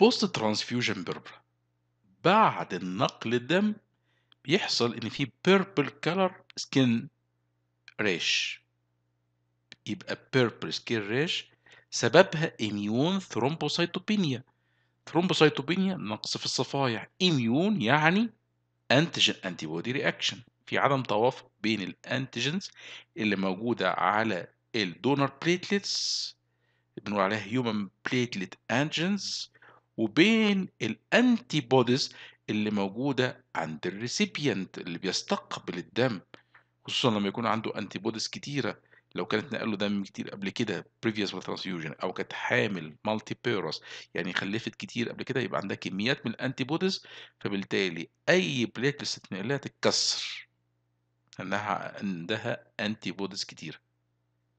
بوست ترانسفيوجن بيربل بعد النقل الدم بيحصل ان في بيربل كلر سكين ريش يبقى بيربل سكين ريش سببها اميون ثرومبوسيتوبينيا ثرومبوسيتوبينيا نقص في الصفائح اميون يعني انتيجين انتي بودي رياكشن في عدم توافق بين الانتيجنز اللي موجوده على الدونر بليتلتس بنقول عليها هيومن بليتلت انتيجنز وبين الانتي بوديز اللي موجوده عند الريسيبيانت اللي بيستقبل الدم خصوصا لما يكون عنده انتي بوديز كتيره لو كانت نقل له دم كتير قبل كده previous transfusion او كانت حامل مالتي بيروس يعني خلفت كتير قبل كده يبقى عندها كميات من الانتي بوديز فبالتالي اي بليتلس تتنقل تتكسر لانها عندها انتي بوديز كتيره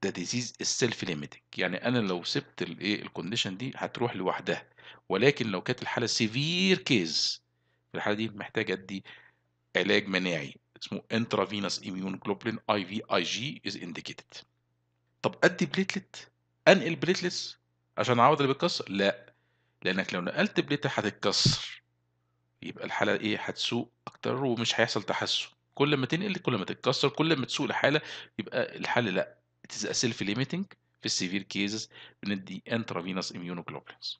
ده ديزيز السيلف ليميتنج يعني انا لو سبت الايه الكونديشن دي هتروح لوحدها ولكن لو كانت الحاله سيفير كيز في الحاله دي محتاج ادي علاج مناعي اسمه انترافينوس اميون جلوبلين اي في اي جي از انديكيتد طب ادي بليتلت انقل بليتلت عشان اعوض اللي بيتكسر لا لانك لو نقلت بليتلت هتتكسر يبقى الحاله ايه هتسوق اكتر ومش هيحصل تحسن كل ما تنقل كل ما تتكسر كل ما تسوق الحاله يبقى الحل لا is a self-limiting في السيفير كيزز بندي انترافينوس اميونوجلوبولينز